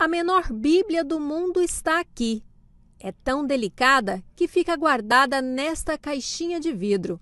A menor Bíblia do mundo está aqui. É tão delicada que fica guardada nesta caixinha de vidro.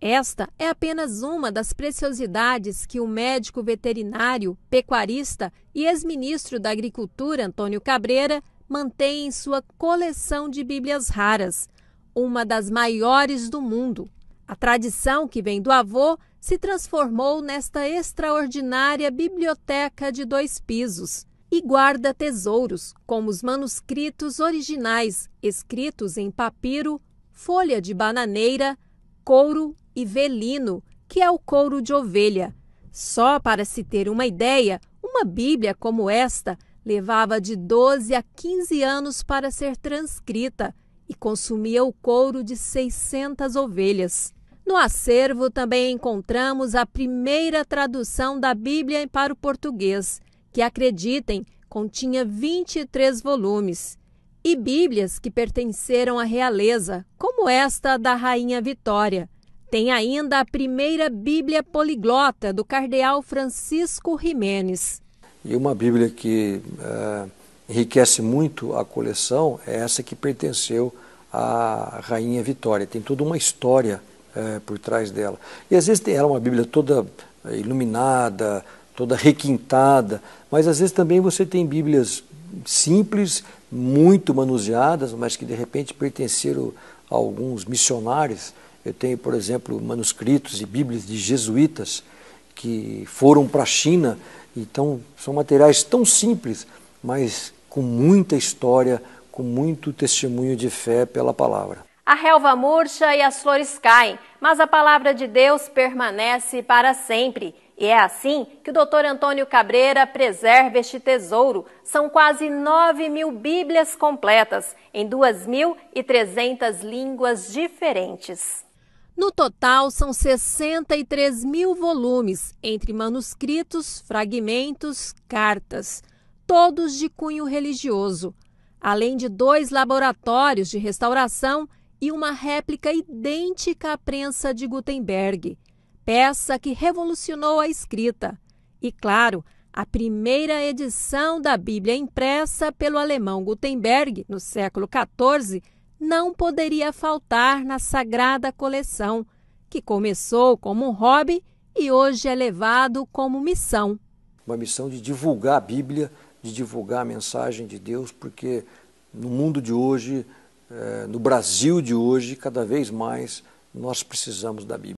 Esta é apenas uma das preciosidades que o médico veterinário, pecuarista e ex-ministro da Agricultura Antônio Cabreira mantém em sua coleção de Bíblias raras, uma das maiores do mundo. A tradição que vem do avô se transformou nesta extraordinária biblioteca de dois pisos e guarda tesouros, como os manuscritos originais, escritos em papiro, folha de bananeira, couro e velino, que é o couro de ovelha. Só para se ter uma ideia, uma Bíblia como esta levava de 12 a 15 anos para ser transcrita e consumia o couro de 600 ovelhas. No acervo também encontramos a primeira tradução da Bíblia para o português, que acreditem, continha 23 volumes e bíblias que pertenceram à realeza, como esta da Rainha Vitória. Tem ainda a primeira Bíblia poliglota do cardeal Francisco Jiménez. E uma Bíblia que é, enriquece muito a coleção é essa que pertenceu à Rainha Vitória. Tem toda uma história é, por trás dela. E às vezes ela é uma Bíblia toda iluminada, toda requintada, mas às vezes também você tem Bíblias simples, muito manuseadas, mas que de repente pertenceram a alguns missionários. Eu tenho, por exemplo, manuscritos e Bíblias de jesuítas que foram para a China, então são materiais tão simples, mas com muita história, com muito testemunho de fé pela palavra. A relva murcha e as flores caem, mas a palavra de Deus permanece para sempre. E é assim que o doutor Antônio Cabreira preserva este tesouro. São quase 9 mil Bíblias completas, em 2.300 línguas diferentes. No total, são 63 mil volumes, entre manuscritos, fragmentos, cartas, todos de cunho religioso, além de dois laboratórios de restauração e uma réplica idêntica à prensa de Gutenberg, peça que revolucionou a escrita. E, claro, a primeira edição da Bíblia impressa pelo alemão Gutenberg, no século XIV, não poderia faltar na sagrada coleção, que começou como um hobby e hoje é levado como missão. Uma missão de divulgar a Bíblia, de divulgar a mensagem de Deus, porque no mundo de hoje eh, no Brasil de hoje, cada vez mais nós precisamos da Bíblia.